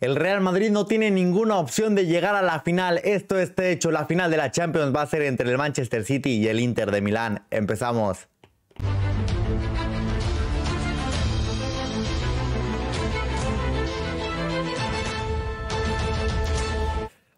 El Real Madrid no tiene ninguna opción de llegar a la final. Esto está hecho. La final de la Champions va a ser entre el Manchester City y el Inter de Milán. Empezamos.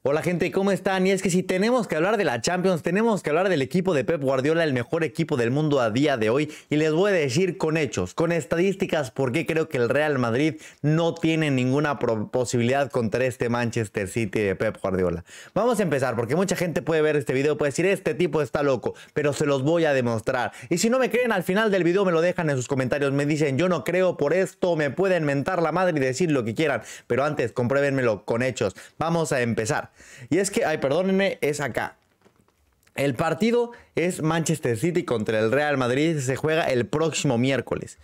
Hola gente, ¿cómo están? Y es que si tenemos que hablar de la Champions, tenemos que hablar del equipo de Pep Guardiola, el mejor equipo del mundo a día de hoy. Y les voy a decir con hechos, con estadísticas, por qué creo que el Real Madrid no tiene ninguna posibilidad contra este Manchester City de Pep Guardiola. Vamos a empezar, porque mucha gente puede ver este video, puede decir, este tipo está loco, pero se los voy a demostrar. Y si no me creen, al final del video me lo dejan en sus comentarios, me dicen, yo no creo por esto, me pueden mentar la madre y decir lo que quieran, pero antes compruébenmelo con hechos. Vamos a empezar. Y es que, ay, perdónenme, es acá. El partido es Manchester City contra el Real Madrid. Se juega el próximo miércoles.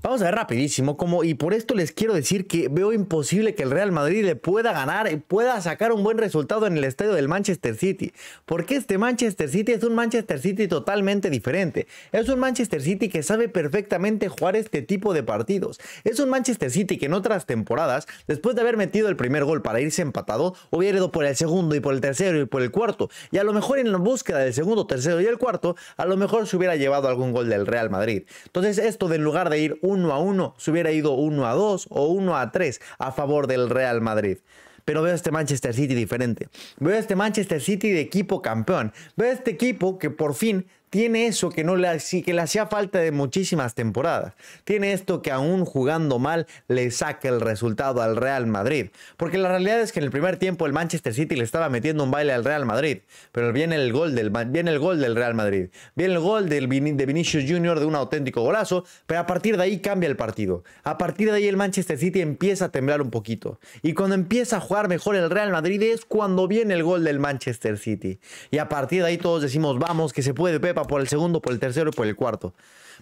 Vamos a ver rapidísimo cómo, y por esto les quiero decir que veo imposible que el Real Madrid le pueda ganar, y pueda sacar un buen resultado en el estadio del Manchester City, porque este Manchester City es un Manchester City totalmente diferente, es un Manchester City que sabe perfectamente jugar este tipo de partidos, es un Manchester City que en otras temporadas, después de haber metido el primer gol para irse empatado, hubiera ido por el segundo y por el tercero y por el cuarto, y a lo mejor en la búsqueda del segundo, tercero y el cuarto, a lo mejor se hubiera llevado algún gol del Real Madrid. Entonces esto de en lugar de ir 1 a 1, se hubiera ido 1 a 2 o 1 a 3 a favor del Real Madrid. Pero veo este Manchester City diferente. Veo este Manchester City de equipo campeón. Veo este equipo que por fin tiene eso que no le, que le hacía falta de muchísimas temporadas. Tiene esto que aún jugando mal le saca el resultado al Real Madrid. Porque la realidad es que en el primer tiempo el Manchester City le estaba metiendo un baile al Real Madrid. Pero viene el gol del, viene el gol del Real Madrid. Viene el gol del, de Vinicius Jr. de un auténtico golazo. Pero a partir de ahí cambia el partido. A partir de ahí el Manchester City empieza a temblar un poquito. Y cuando empieza a jugar mejor el Real Madrid es cuando viene el gol del Manchester City. Y a partir de ahí todos decimos, vamos, que se puede, Pepa por el segundo, por el tercero y por el cuarto.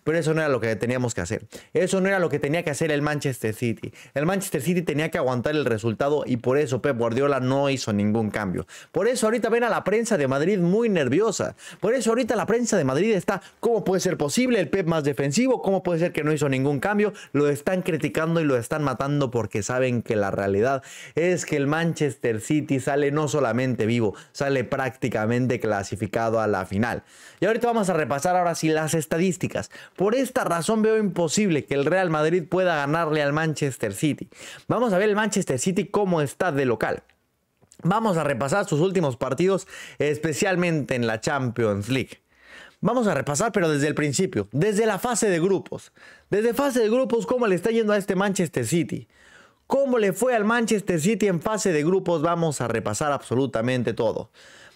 Pero eso no era lo que teníamos que hacer. Eso no era lo que tenía que hacer el Manchester City. El Manchester City tenía que aguantar el resultado y por eso Pep Guardiola no hizo ningún cambio. Por eso ahorita ven a la prensa de Madrid muy nerviosa. Por eso ahorita la prensa de Madrid está, ¿cómo puede ser posible el Pep más defensivo? ¿Cómo puede ser que no hizo ningún cambio? Lo están criticando y lo están matando porque saben que la realidad es que el Manchester City sale no solamente vivo, sale prácticamente clasificado a la final. Y ahorita vamos a repasar ahora sí las estadísticas. Por esta razón veo imposible que el Real Madrid pueda ganarle al Manchester City. Vamos a ver el Manchester City cómo está de local. Vamos a repasar sus últimos partidos, especialmente en la Champions League. Vamos a repasar, pero desde el principio, desde la fase de grupos. Desde fase de grupos, ¿cómo le está yendo a este Manchester City? ¿Cómo le fue al Manchester City en fase de grupos? Vamos a repasar absolutamente todo.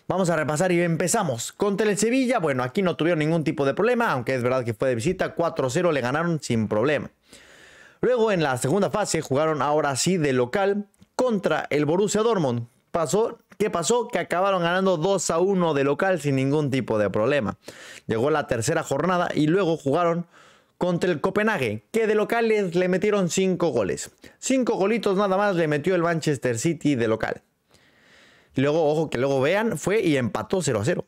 Vamos a repasar y empezamos. Contra el Sevilla, bueno, aquí no tuvieron ningún tipo de problema, aunque es verdad que fue de visita, 4-0 le ganaron sin problema. Luego en la segunda fase jugaron ahora sí de local contra el Borussia Dortmund. Pasó, ¿Qué pasó? Que acabaron ganando 2 a 1 de local sin ningún tipo de problema. Llegó la tercera jornada y luego jugaron contra el Copenhague, que de locales le metieron 5 goles. 5 golitos nada más le metió el Manchester City de local. Luego, ojo, que luego vean, fue y empató 0 a 0.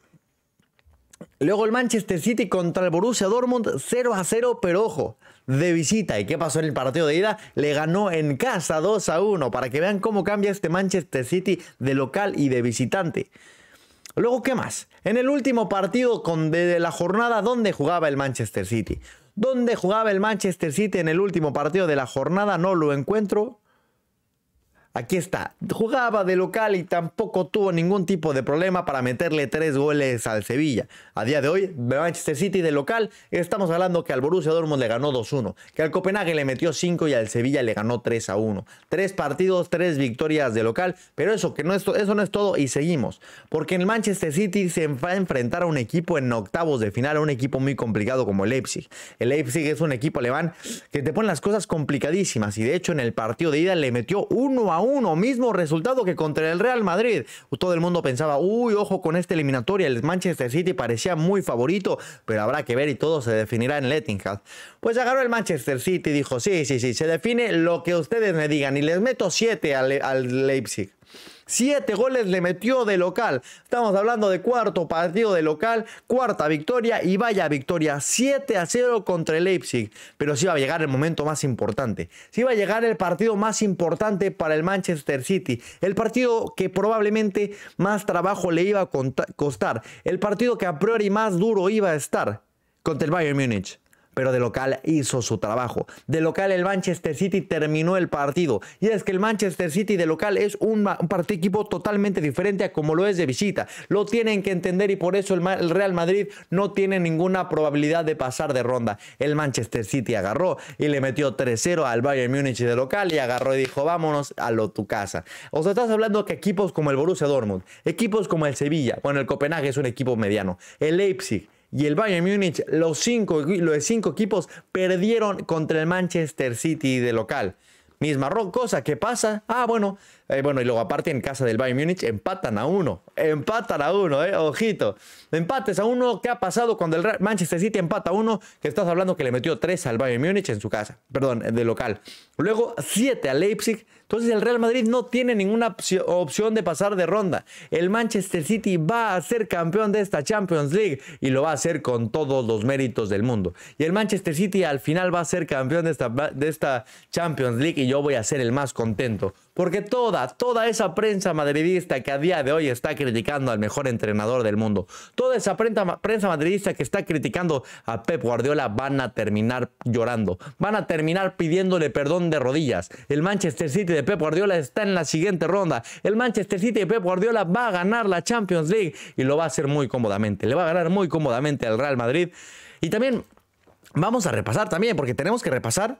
Luego el Manchester City contra el Borussia Dortmund 0 a 0, pero ojo, de visita. ¿Y qué pasó en el partido de ida? Le ganó en casa 2 a 1, para que vean cómo cambia este Manchester City de local y de visitante. Luego, ¿qué más? En el último partido con de la jornada, ¿dónde jugaba el Manchester City? ¿Dónde jugaba el Manchester City en el último partido de la jornada? No lo encuentro. Aquí está, jugaba de local y tampoco tuvo ningún tipo de problema para meterle tres goles al Sevilla. A día de hoy, Manchester City de local, estamos hablando que al Borussia Dortmund le ganó 2-1, que al Copenhague le metió 5 y al Sevilla le ganó 3-1. Tres partidos, tres victorias de local, pero eso, que no es, eso no es todo y seguimos. Porque el Manchester City se va a enfrentar a un equipo en octavos de final, a un equipo muy complicado como el Leipzig. El Leipzig es un equipo alemán que te pone las cosas complicadísimas y de hecho en el partido de ida le metió 1 a 1 uno mismo resultado que contra el Real Madrid. Todo el mundo pensaba, uy, ojo con esta eliminatoria, el Manchester City parecía muy favorito, pero habrá que ver y todo se definirá en Lettingham. Pues agarró el Manchester City y dijo, sí, sí, sí, se define lo que ustedes me digan y les meto 7 al Leipzig. Siete goles le metió de local. Estamos hablando de cuarto partido de local, cuarta victoria y vaya victoria. 7 a 0 contra el Leipzig. Pero si va a llegar el momento más importante. si iba a llegar el partido más importante para el Manchester City. El partido que probablemente más trabajo le iba a costar. El partido que a priori más duro iba a estar contra el Bayern Múnich pero de local hizo su trabajo. De local el Manchester City terminó el partido. Y es que el Manchester City de local es un, partido equipo totalmente diferente a como lo es de visita. Lo tienen que entender y por eso el, Real Madrid no tiene ninguna probabilidad de pasar de ronda. El Manchester City agarró y le metió 3-0 al Bayern Múnich de local y agarró y dijo vámonos a lo tu casa. O sea, estás hablando que equipos como el Borussia Dortmund, equipos como el Sevilla, bueno, el Copenhague es un equipo mediano, el Leipzig, y el Bayern Múnich, los, cinco, equipos perdieron contra el Manchester City de local. Misma cosa que pasa, ah, bueno, eh, bueno, y luego aparte en casa del Bayern Múnich empatan a uno. Empatan a uno, eh, ojito. Empates a uno. ¿Qué ha pasado cuando el Manchester City empata a uno? Que estás hablando que le metió tres al Bayern Múnich en su casa. Perdón, de local. Luego siete a Leipzig. Entonces el Real Madrid no tiene ninguna opción de pasar de ronda. El Manchester City va a ser campeón de esta Champions League y lo va a hacer con todos los méritos del mundo. Y el Manchester City al final va a ser campeón de esta, de esta Champions League y yo voy a ser el más contento porque toda, toda esa prensa madridista que a día de hoy está criticando al mejor entrenador del mundo, toda esa prensa, prensa madridista que está criticando a Pep Guardiola van a terminar llorando, van a terminar pidiéndole perdón de rodillas. El Manchester City de Pep Guardiola está en la siguiente ronda. El Manchester City de Pep Guardiola va a ganar la Champions League y lo va a hacer muy cómodamente. Le va a ganar muy cómodamente al Real Madrid. Y también vamos a repasar también, porque tenemos que repasar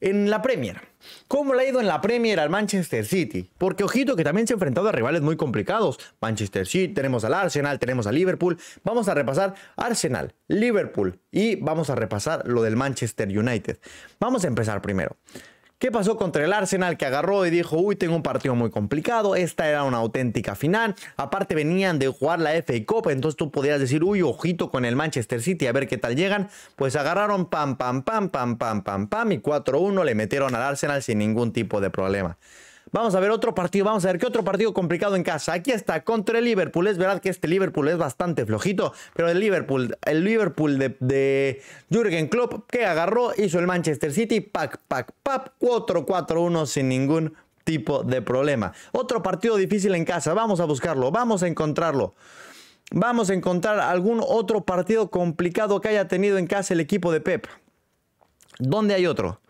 en la Premier. ¿Cómo le ha ido en la Premier al Manchester City? Porque ojito que también se ha enfrentado a rivales muy complicados. Manchester City, tenemos al Arsenal, tenemos a Liverpool. Vamos a repasar Arsenal, Liverpool y vamos a repasar lo del Manchester United. Vamos a empezar primero. ¿Qué pasó contra el Arsenal que agarró y dijo, uy, tengo un partido muy complicado, esta era una auténtica final, aparte venían de jugar la FA Copa, entonces tú podrías decir, uy, ojito con el Manchester City, a ver qué tal llegan, pues agarraron pam, pam, pam, pam, pam, pam, pam, y 4-1 le metieron al Arsenal sin ningún tipo de problema. Vamos a ver otro partido, vamos a ver qué otro partido complicado en casa. Aquí está, contra el Liverpool. Es verdad que este Liverpool es bastante flojito, pero el Liverpool, el Liverpool de, de Jürgen Klopp que agarró, hizo el Manchester City, Pack, pack, pap. 4-4-1 sin ningún tipo de problema. Otro partido difícil en casa, vamos a buscarlo, vamos a encontrarlo. Vamos a encontrar algún otro partido complicado que haya tenido en casa el equipo de Pep. ¿Dónde hay otro?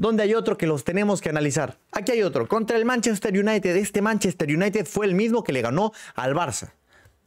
donde hay otro que los tenemos que analizar. Aquí hay otro, contra el Manchester United. Este Manchester United fue el mismo que le ganó al Barça.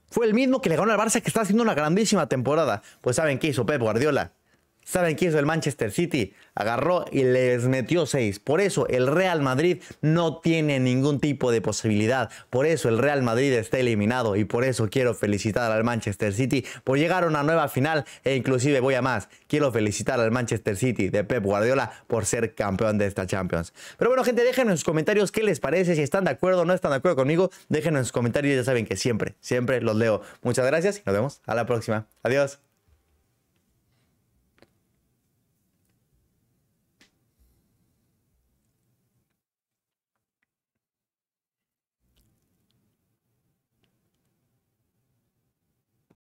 Fue el mismo que le ganó al Barça que está haciendo una grandísima temporada. Pues saben qué hizo Pep Guardiola ¿Saben qué hizo el Manchester City? Agarró y les metió 6. Por eso el Real Madrid no tiene ningún tipo de posibilidad. Por eso el Real Madrid está eliminado. Y por eso quiero felicitar al Manchester City por llegar a una nueva final. E inclusive voy a más. Quiero felicitar al Manchester City de Pep Guardiola por ser campeón de esta Champions. Pero bueno, gente, déjenme en sus comentarios qué les parece. Si están de acuerdo o no están de acuerdo conmigo, déjenme en sus comentarios. Ya saben que siempre, siempre los leo. Muchas gracias y nos vemos a la próxima. Adiós.